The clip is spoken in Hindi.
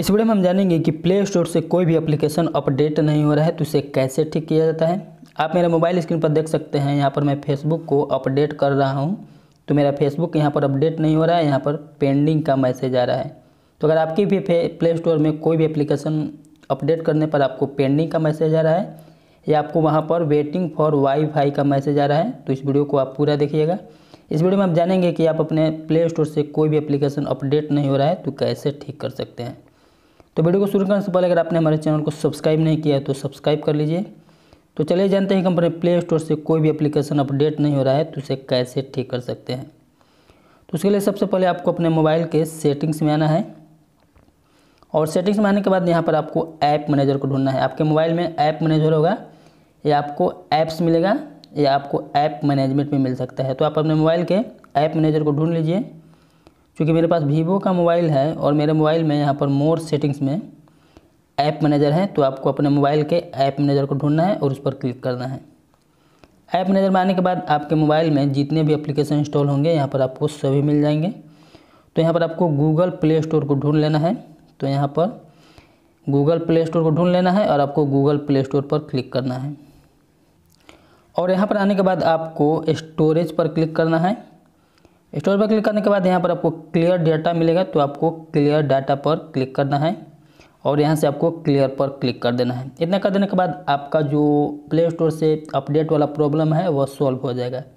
इस वीडियो में हम जानेंगे कि प्ले स्टोर से कोई भी एप्लीकेशन अपडेट नहीं हो रहा है तो इसे कैसे ठीक किया जाता है आप मेरे मोबाइल स्क्रीन पर देख सकते हैं यहाँ पर मैं फेसबुक को अपडेट कर रहा हूँ तो मेरा फेसबुक यहाँ पर अपडेट नहीं हो रहा है यहाँ पर पेंडिंग का मैसेज आ रहा है तो अगर आपकी भी प्ले स्टोर में कोई भी एप्लीकेशन अपडेट करने पर आपको पेंडिंग का मैसेज आ रहा है या आपको वहाँ पर वेटिंग फॉर वाईफाई का मैसेज आ रहा है तो इस वीडियो को आप पूरा देखिएगा इस वीडियो में आप जानेंगे कि आप अपने प्ले स्टोर से कोई भी एप्लीकेशन अपडेट नहीं हो रहा है तो कैसे ठीक कर सकते हैं तो वीडियो को शुरू करने से पहले अगर आपने हमारे चैनल को सब्सक्राइब नहीं किया है तो सब्सक्राइब कर लीजिए तो चलिए जानते हैं कि हम प्ले स्टोर से कोई भी एप्लीकेशन अपडेट नहीं हो रहा है तो उसे कैसे ठीक कर सकते हैं तो उसके लिए सबसे पहले आपको अपने मोबाइल के सेटिंग्स में आना है और सेटिंग्स में आने के बाद यहाँ पर आपको ऐप मैनेजर को ढूंढना है आपके मोबाइल में ऐप मैनेजर होगा या आपको ऐप्स मिलेगा या आपको ऐप मैनेजमेंट में मिल सकता है तो आप अपने मोबाइल के ऐप मैनेजर को ढूंढ लीजिए चूँकि मेरे पास वीवो का मोबाइल है और मेरे मोबाइल में यहाँ पर मोर सेटिंग्स में ऐप मैनेजर है तो आपको अपने मोबाइल के ऐप मैनेजर को ढूंढना है और उस पर क्लिक करना है ऐप मैनेजर में आने के बाद आपके मोबाइल में जितने भी एप्लीकेशन इंस्टॉल होंगे यहाँ पर आपको सभी मिल जाएंगे तो यहाँ पर आपको गूगल प्ले स्टोर को ढूंढ लेना है तो यहाँ पर गूगल प्ले स्टोर को ढूंढ लेना है और आपको गूगल प्ले स्टोर पर क्लिक करना है और यहाँ पर आने के बाद आपको स्टोरेज पर क्लिक करना है स्टोर पर क्लिक करने के बाद यहाँ पर आपको क्लियर डाटा मिलेगा तो आपको क्लियर डाटा पर क्लिक करना है और यहाँ से आपको क्लियर पर क्लिक कर देना है इतना कर देने के बाद आपका जो प्ले स्टोर से अपडेट वाला प्रॉब्लम है वह सॉल्व हो जाएगा